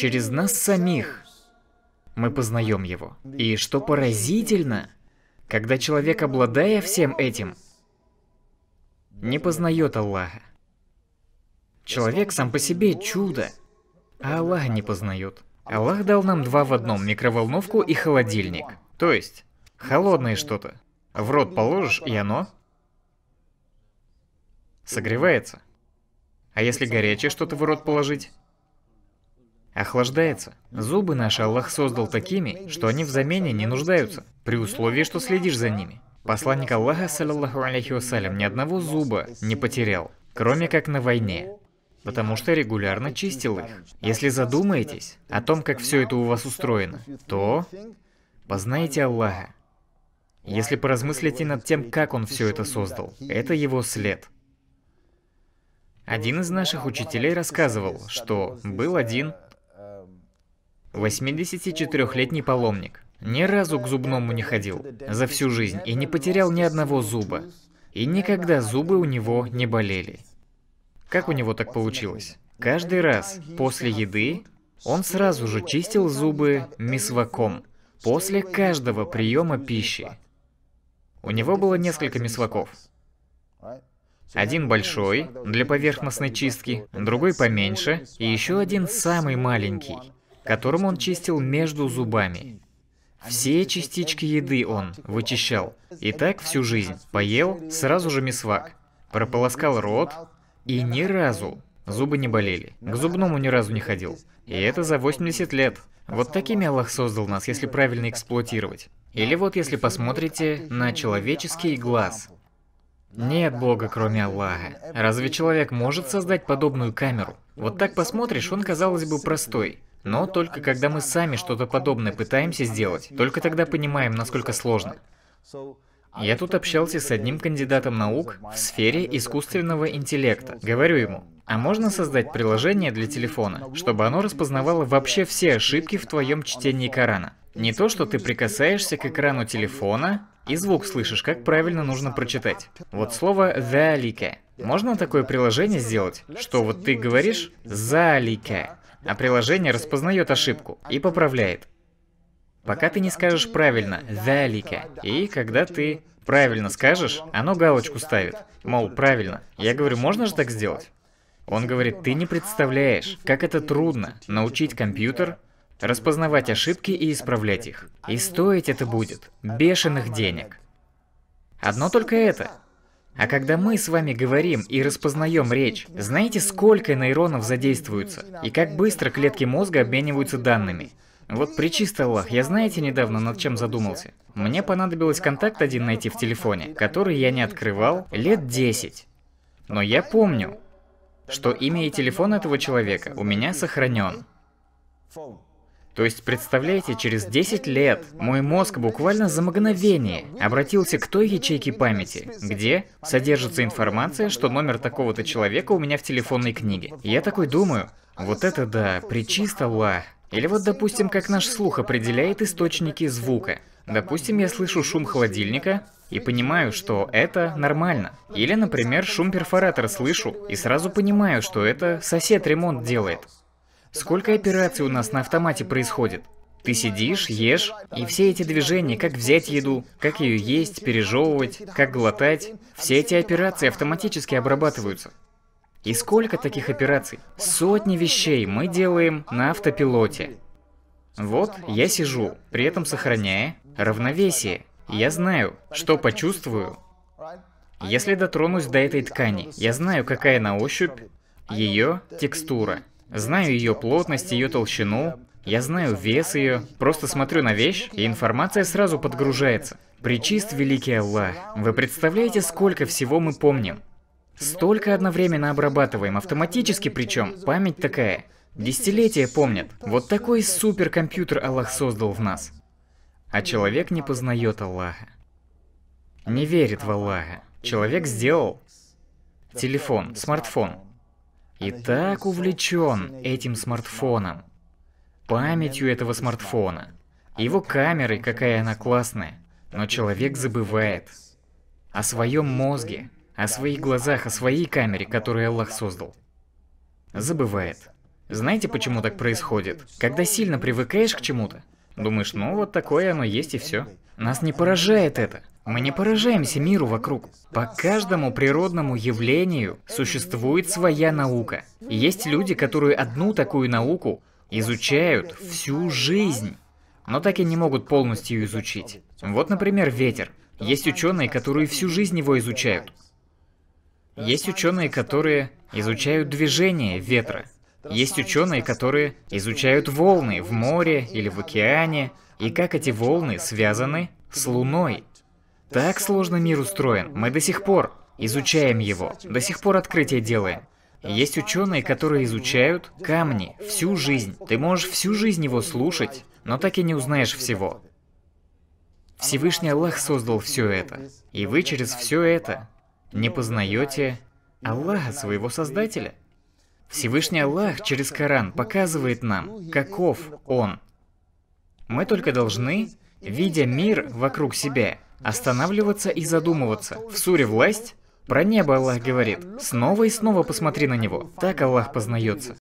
через нас самих мы познаем его. И что поразительно, когда человек, обладая всем этим, не познает Аллаха. Человек сам по себе чудо, а Аллах не познает. Аллах дал нам два в одном, микроволновку и холодильник. То есть, холодное что-то. В рот положишь, и оно согревается. А если горячее что-то в рот положить, охлаждается. Зубы наши Аллах создал такими, что они в замене не нуждаются, при условии, что следишь за ними. Посланник Аллаха, саллаллаху алейхи вассалям, ни одного зуба не потерял, кроме как на войне, потому что регулярно чистил их. Если задумаетесь о том, как все это у вас устроено, то познайте Аллаха. Если поразмыслите над тем, как он все это создал, это его след. Один из наших учителей рассказывал, что был один 84-летний паломник. Ни разу к зубному не ходил за всю жизнь и не потерял ни одного зуба. И никогда зубы у него не болели. Как у него так получилось? Каждый раз после еды он сразу же чистил зубы мисваком. После каждого приема пищи. У него было несколько мисваков. Один большой, для поверхностной чистки, другой поменьше, и еще один самый маленький, которым он чистил между зубами. Все частички еды он вычищал. И так всю жизнь. Поел, сразу же мисвак. Прополоскал рот, и ни разу зубы не болели. К зубному ни разу не ходил. И это за 80 лет. Вот такими Аллах создал нас, если правильно эксплуатировать. Или вот если посмотрите на человеческий глаз. Нет Бога, кроме Аллаха. Разве человек может создать подобную камеру? Вот так посмотришь, он, казалось бы, простой. Но только когда мы сами что-то подобное пытаемся сделать, только тогда понимаем, насколько сложно. Я тут общался с одним кандидатом наук в сфере искусственного интеллекта. Говорю ему, а можно создать приложение для телефона, чтобы оно распознавало вообще все ошибки в твоем чтении Корана? Не то, что ты прикасаешься к экрану телефона и звук слышишь, как правильно нужно прочитать. Вот слово «залике». Можно такое приложение сделать, что вот ты говоришь «залике», а приложение распознает ошибку и поправляет. Пока ты не скажешь правильно «Залика», и когда ты правильно скажешь, оно галочку ставит. Мол, правильно. Я говорю, можно же так сделать? Он говорит, ты не представляешь, как это трудно научить компьютер распознавать ошибки и исправлять их. И стоить это будет бешеных денег. Одно только это. А когда мы с вами говорим и распознаем речь, знаете, сколько нейронов задействуются И как быстро клетки мозга обмениваются данными? Вот при чисто Аллах, я знаете недавно над чем задумался? Мне понадобилось контакт один найти в телефоне, который я не открывал лет 10. Но я помню, что имя и телефон этого человека у меня сохранен. То есть, представляете, через 10 лет мой мозг буквально за мгновение обратился к той ячейке памяти, где содержится информация, что номер такого-то человека у меня в телефонной книге. Я такой думаю, вот это да, причист Или вот, допустим, как наш слух определяет источники звука. Допустим, я слышу шум холодильника и понимаю, что это нормально. Или, например, шум перфоратора слышу и сразу понимаю, что это сосед ремонт делает. Сколько операций у нас на автомате происходит? Ты сидишь, ешь, и все эти движения, как взять еду, как ее есть, пережевывать, как глотать, все эти операции автоматически обрабатываются. И сколько таких операций? Сотни вещей мы делаем на автопилоте. Вот я сижу, при этом сохраняя равновесие. Я знаю, что почувствую. Если дотронусь до этой ткани, я знаю, какая на ощупь ее текстура. Знаю ее плотность, ее толщину, я знаю вес ее, просто смотрю на вещь, и информация сразу подгружается. Причист великий Аллах. Вы представляете, сколько всего мы помним? Столько одновременно обрабатываем, автоматически причем. Память такая. Десятилетия помнят. Вот такой суперкомпьютер Аллах создал в нас. А человек не познает Аллаха. Не верит в Аллаха. Человек сделал телефон, смартфон, и так увлечен этим смартфоном, памятью этого смартфона, его камерой, какая она классная. Но человек забывает о своем мозге, о своих глазах, о своей камере, которую Аллах создал. Забывает. Знаете, почему так происходит? Когда сильно привыкаешь к чему-то, думаешь, ну вот такое оно есть и все. Нас не поражает это. Мы не поражаемся миру вокруг. По каждому природному явлению существует своя наука. есть люди, которые одну такую науку изучают всю жизнь, но так и не могут полностью изучить. Вот, например, ветер. Есть ученые, которые всю жизнь его изучают. Есть ученые, которые изучают движение ветра. Есть ученые, которые изучают волны в море или в океане, и как эти волны связаны с Луной. Так сложно мир устроен. Мы до сих пор изучаем его, до сих пор открытия делаем. Есть ученые, которые изучают камни всю жизнь. Ты можешь всю жизнь его слушать, но так и не узнаешь всего. Всевышний Аллах создал все это. И вы через все это не познаете Аллаха, своего Создателя. Всевышний Аллах через Коран показывает нам, каков Он. Мы только должны, видя мир вокруг себя, останавливаться и задумываться. В суре «Власть» про небо Аллах говорит. Снова и снова посмотри на него. Так Аллах познается.